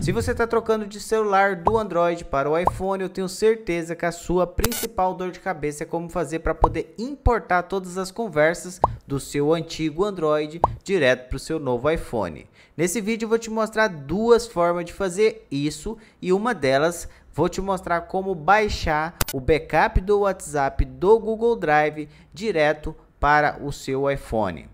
Se você está trocando de celular do Android para o iPhone, eu tenho certeza que a sua principal dor de cabeça é como fazer para poder importar todas as conversas do seu antigo Android direto para o seu novo iPhone. Nesse vídeo eu vou te mostrar duas formas de fazer isso e uma delas vou te mostrar como baixar o backup do WhatsApp do Google Drive direto para o seu iPhone.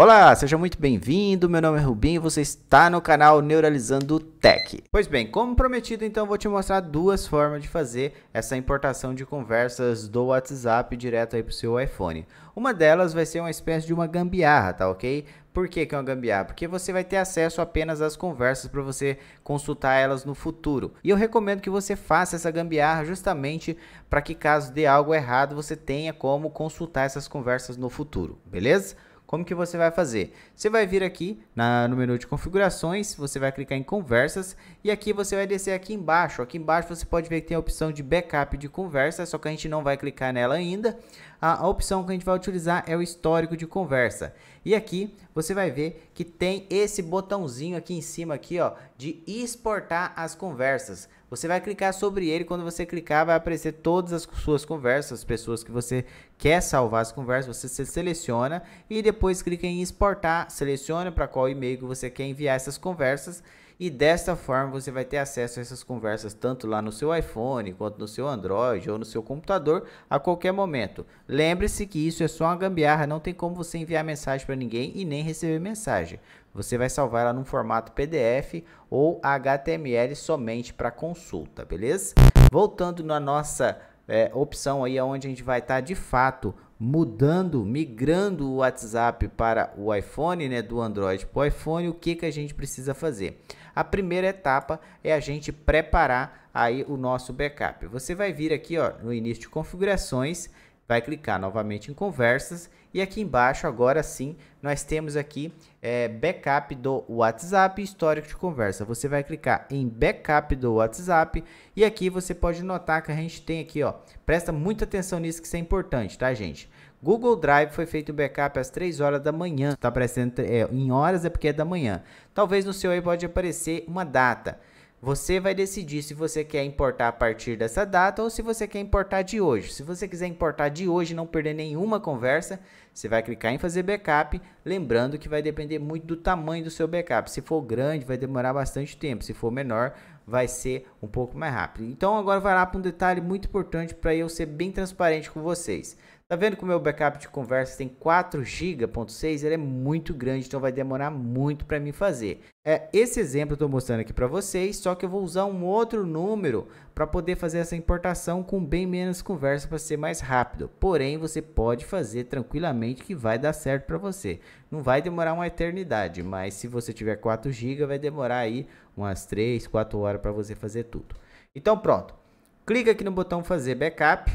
Olá, seja muito bem-vindo. Meu nome é Rubinho e você está no canal Neuralizando Tech. Pois bem, como prometido, então vou te mostrar duas formas de fazer essa importação de conversas do WhatsApp direto aí para o seu iPhone. Uma delas vai ser uma espécie de uma gambiarra, tá ok? Por que, que é uma gambiarra? Porque você vai ter acesso apenas às conversas para você consultar elas no futuro. E eu recomendo que você faça essa gambiarra justamente para que caso dê algo errado, você tenha como consultar essas conversas no futuro, beleza? Como que você vai fazer? Você vai vir aqui na, no menu de configurações, você vai clicar em conversas e aqui você vai descer aqui embaixo. Aqui embaixo você pode ver que tem a opção de backup de conversa, só que a gente não vai clicar nela ainda. A, a opção que a gente vai utilizar é o histórico de conversa. E aqui você vai ver que tem esse botãozinho aqui em cima aqui, ó, de exportar as conversas. Você vai clicar sobre ele, quando você clicar vai aparecer todas as suas conversas, as pessoas que você quer salvar as conversas, você seleciona e depois clica em exportar, seleciona para qual e-mail que você quer enviar essas conversas e dessa forma você vai ter acesso a essas conversas tanto lá no seu iPhone, quanto no seu Android ou no seu computador a qualquer momento. Lembre-se que isso é só uma gambiarra, não tem como você enviar mensagem para ninguém e nem receber mensagem. Você vai salvar ela num formato PDF ou HTML somente para consulta, beleza? Voltando na nossa é, opção aí, onde a gente vai estar tá, de fato mudando, migrando o WhatsApp para o iPhone, né, do Android para o iPhone, o que, que a gente precisa fazer? A primeira etapa é a gente preparar aí o nosso backup. Você vai vir aqui ó, no início de configurações vai clicar novamente em conversas e aqui embaixo agora sim nós temos aqui é, backup do WhatsApp histórico de conversa. Você vai clicar em backup do WhatsApp e aqui você pode notar que a gente tem aqui, ó, presta muita atenção nisso que isso é importante, tá gente? Google Drive foi feito backup às 3 horas da manhã, está aparecendo é, em horas é porque é da manhã. Talvez no seu aí pode aparecer uma data. Você vai decidir se você quer importar a partir dessa data ou se você quer importar de hoje. Se você quiser importar de hoje e não perder nenhuma conversa, você vai clicar em fazer backup, lembrando que vai depender muito do tamanho do seu backup. Se for grande, vai demorar bastante tempo. Se for menor, vai ser um pouco mais rápido. Então agora vai lá para um detalhe muito importante para eu ser bem transparente com vocês. Tá vendo que o meu backup de conversa tem 4 GB.6, ele é muito grande, então vai demorar muito para mim fazer. É, esse exemplo eu estou mostrando aqui para vocês, só que eu vou usar um outro número para poder fazer essa importação com bem menos conversa para ser mais rápido. Porém, você pode fazer tranquilamente que vai dar certo para você. Não vai demorar uma eternidade, mas se você tiver 4 GB, vai demorar aí umas 3, 4 horas para você fazer tudo. Então pronto, clica aqui no botão fazer backup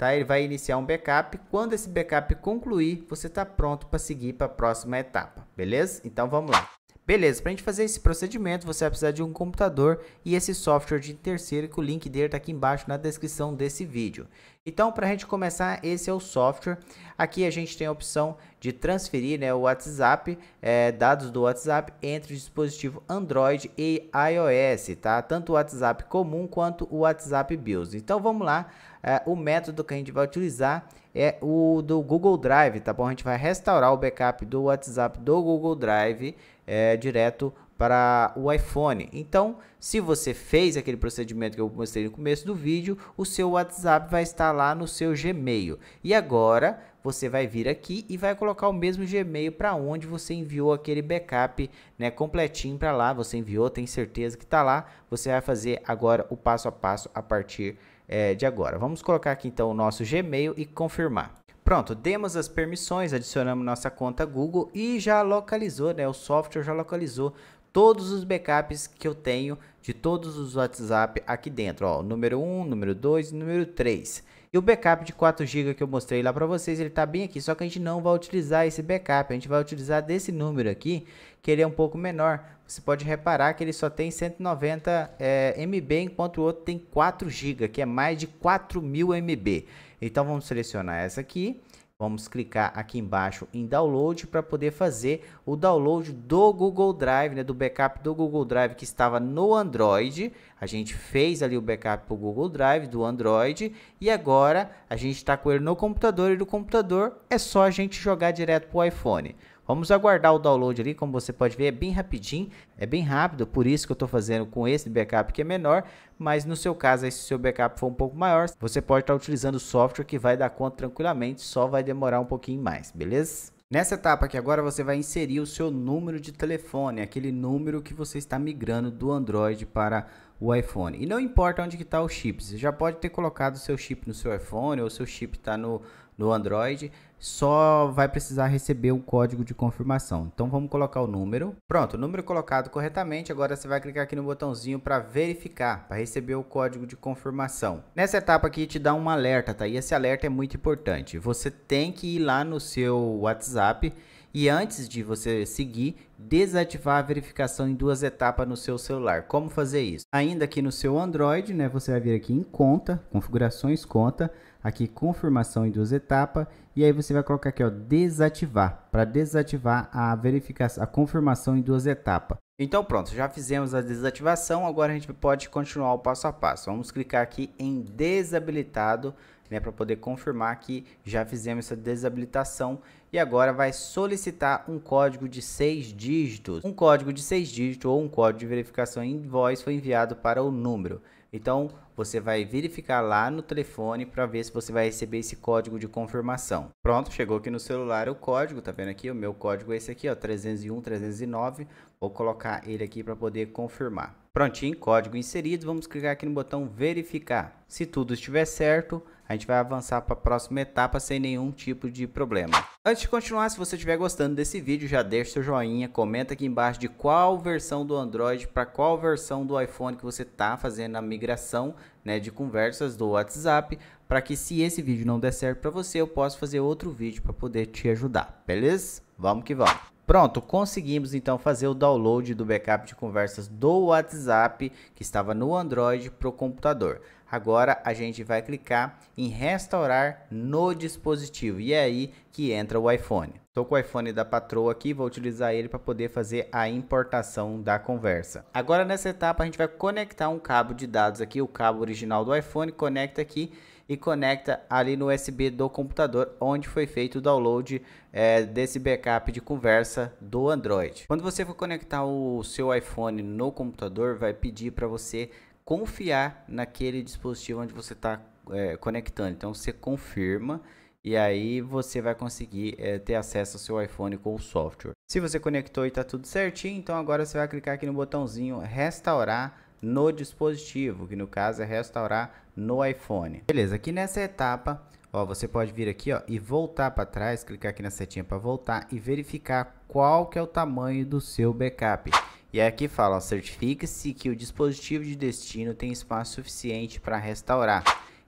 tá? Ele vai iniciar um backup. Quando esse backup concluir, você está pronto para seguir para a próxima etapa, beleza? Então vamos lá. Beleza, para a gente fazer esse procedimento, você vai precisar de um computador e esse software de terceiro, que o link dele está aqui embaixo na descrição desse vídeo. Então, para a gente começar, esse é o software. Aqui a gente tem a opção de transferir né, o WhatsApp, é, dados do WhatsApp, entre o dispositivo Android e iOS, tá? Tanto o WhatsApp comum quanto o WhatsApp Business. Então, vamos lá. É, o método que a gente vai utilizar é o do Google Drive, tá bom? A gente vai restaurar o backup do WhatsApp do Google Drive, é, direto para o iPhone. Então, se você fez aquele procedimento que eu mostrei no começo do vídeo, o seu WhatsApp vai estar lá no seu Gmail. E agora você vai vir aqui e vai colocar o mesmo Gmail para onde você enviou aquele backup, né, completinho para lá. Você enviou, tem certeza que está lá. Você vai fazer agora o passo a passo a partir é, de agora. Vamos colocar aqui então o nosso Gmail e confirmar. Pronto, demos as permissões, adicionamos nossa conta Google e já localizou, né? O software já localizou todos os backups que eu tenho de todos os WhatsApp aqui dentro, ó, número 1, número 2 número 3. E o backup de 4 GB que eu mostrei lá para vocês, ele tá bem aqui, só que a gente não vai utilizar esse backup, a gente vai utilizar desse número aqui, que ele é um pouco menor. Você pode reparar que ele só tem 190 é, MB, enquanto o outro tem 4 GB, que é mais de 4.000 MB. Então vamos selecionar essa aqui. Vamos clicar aqui embaixo em download para poder fazer o download do Google Drive, né, do backup do Google Drive que estava no Android. A gente fez ali o backup para o Google Drive do Android e agora a gente está com ele no computador e do computador é só a gente jogar direto para o iPhone. Vamos aguardar o download ali, como você pode ver, é bem rapidinho, é bem rápido, por isso que eu estou fazendo com esse backup que é menor, mas no seu caso, aí, se o seu backup for um pouco maior, você pode estar tá utilizando o software que vai dar conta tranquilamente, só vai demorar um pouquinho mais, beleza? Nessa etapa aqui agora você vai inserir o seu número de telefone, aquele número que você está migrando do Android para o iPhone. E não importa onde que está o chip, você já pode ter colocado o seu chip no seu iPhone ou seu chip está no, no Android, só vai precisar receber o um código de confirmação. Então vamos colocar o número. Pronto, o número colocado corretamente, agora você vai clicar aqui no botãozinho para verificar, para receber o código de confirmação. Nessa etapa aqui te dá um alerta, tá? E esse alerta é muito importante. Você tem que ir lá no seu WhatsApp e antes de você seguir, desativar a verificação em duas etapas no seu celular. Como fazer isso? Ainda aqui no seu Android, né, você vai vir aqui em conta, configurações, conta, aqui confirmação em duas etapas e aí você vai colocar aqui ó desativar para desativar a verificação a confirmação em duas etapas então pronto já fizemos a desativação agora a gente pode continuar o passo a passo vamos clicar aqui em desabilitado né, para poder confirmar que já fizemos essa desabilitação e agora vai solicitar um código de seis dígitos. Um código de seis dígitos ou um código de verificação em voz foi enviado para o número. Então, você vai verificar lá no telefone para ver se você vai receber esse código de confirmação. Pronto, chegou aqui no celular o código, tá vendo aqui? O meu código é esse aqui, ó, 301 309. Vou colocar ele aqui para poder confirmar. Prontinho, código inserido, vamos clicar aqui no botão verificar. Se tudo estiver certo, a gente vai avançar para a próxima etapa sem nenhum tipo de problema. Antes de continuar, se você estiver gostando desse vídeo, já deixa seu joinha, comenta aqui embaixo de qual versão do Android para qual versão do iPhone que você está fazendo a migração né, de conversas do WhatsApp, para que se esse vídeo não der certo para você, eu possa fazer outro vídeo para poder te ajudar, beleza? Vamos que vamos! Pronto, conseguimos então fazer o download do backup de conversas do WhatsApp que estava no Android para o computador. Agora a gente vai clicar em restaurar no dispositivo e é aí que entra o iPhone. Estou com o iPhone da patroa aqui, vou utilizar ele para poder fazer a importação da conversa. Agora nessa etapa a gente vai conectar um cabo de dados aqui, o cabo original do iPhone, conecta aqui e conecta ali no USB do computador onde foi feito o download é, desse backup de conversa do Android. Quando você for conectar o seu iPhone no computador, vai pedir para você confiar naquele dispositivo onde você está é, conectando. Então você confirma e aí você vai conseguir é, ter acesso ao seu iPhone com o software. Se você conectou e está tudo certinho, então agora você vai clicar aqui no botãozinho restaurar no dispositivo, que no caso é restaurar no iPhone. Beleza, aqui nessa etapa, ó, você pode vir aqui ó, e voltar para trás, clicar aqui na setinha para voltar e verificar qual que é o tamanho do seu backup. E é aqui fala, certifique-se que o dispositivo de destino tem espaço suficiente para restaurar.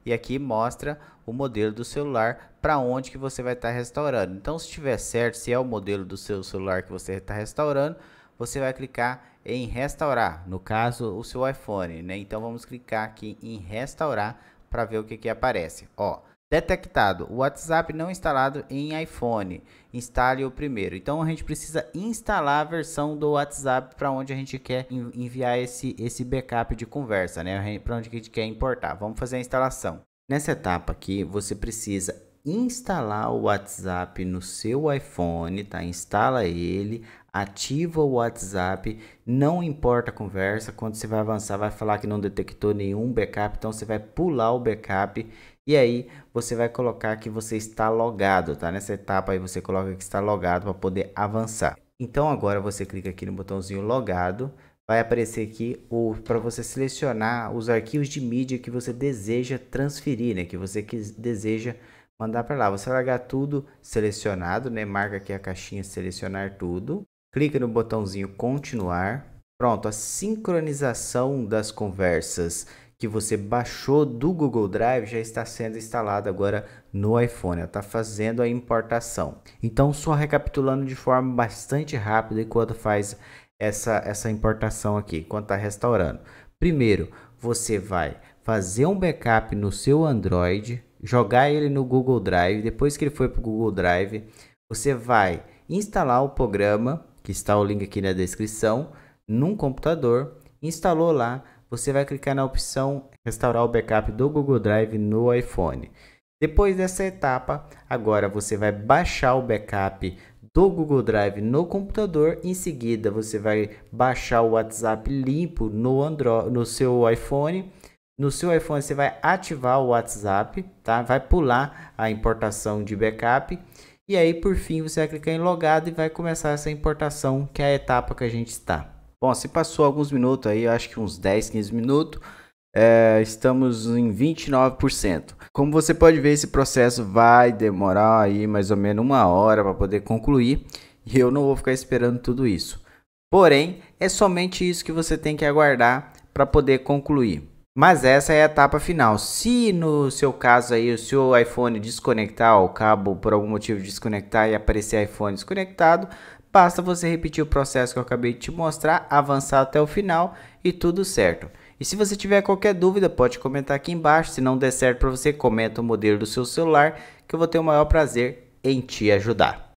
E aqui mostra o modelo do celular para onde que você vai estar tá restaurando. Então, se estiver certo, se é o modelo do seu celular que você está restaurando, você vai clicar em restaurar, no caso o seu iPhone, né? Então vamos clicar aqui em restaurar para ver o que que aparece. Ó, Detectado, o WhatsApp não instalado em iPhone. Instale o primeiro. Então a gente precisa instalar a versão do WhatsApp para onde a gente quer enviar esse, esse backup de conversa, né? Para onde a gente quer importar. Vamos fazer a instalação. Nessa etapa aqui, você precisa instalar o WhatsApp no seu iPhone, tá? Instala ele, ativa o WhatsApp, não importa a conversa, quando você vai avançar vai falar que não detectou nenhum backup, então você vai pular o backup e aí você vai colocar que você está logado, tá? Nessa etapa aí você coloca que está logado para poder avançar. Então agora você clica aqui no botãozinho logado, vai aparecer aqui para você selecionar os arquivos de mídia que você deseja transferir, né? Que você que deseja mandar para lá. Você largar tudo selecionado, né? Marca aqui a caixinha selecionar tudo clica no botãozinho continuar. Pronto, a sincronização das conversas que você baixou do Google Drive já está sendo instalada agora no iPhone, está fazendo a importação. Então, só recapitulando de forma bastante rápida enquanto faz essa, essa importação aqui, enquanto está restaurando. Primeiro, você vai fazer um backup no seu Android, jogar ele no Google Drive, depois que ele foi para o Google Drive, você vai instalar o programa que está o link aqui na descrição, num computador, instalou lá, você vai clicar na opção restaurar o backup do Google Drive no iPhone. Depois dessa etapa, agora você vai baixar o backup do Google Drive no computador, em seguida você vai baixar o WhatsApp limpo no Android, no seu iPhone. No seu iPhone você vai ativar o WhatsApp, tá? Vai pular a importação de backup e aí, por fim, você vai clicar em logado e vai começar essa importação, que é a etapa que a gente está. Bom, se passou alguns minutos aí, acho que uns 10, 15 minutos, é, estamos em 29%. Como você pode ver, esse processo vai demorar aí mais ou menos uma hora para poder concluir e eu não vou ficar esperando tudo isso. Porém, é somente isso que você tem que aguardar para poder concluir. Mas essa é a etapa final. Se no seu caso aí o seu iPhone desconectar, o cabo por algum motivo desconectar e aparecer iPhone desconectado, basta você repetir o processo que eu acabei de te mostrar, avançar até o final e tudo certo. E se você tiver qualquer dúvida, pode comentar aqui embaixo. Se não der certo para você, comenta o modelo do seu celular que eu vou ter o maior prazer em te ajudar.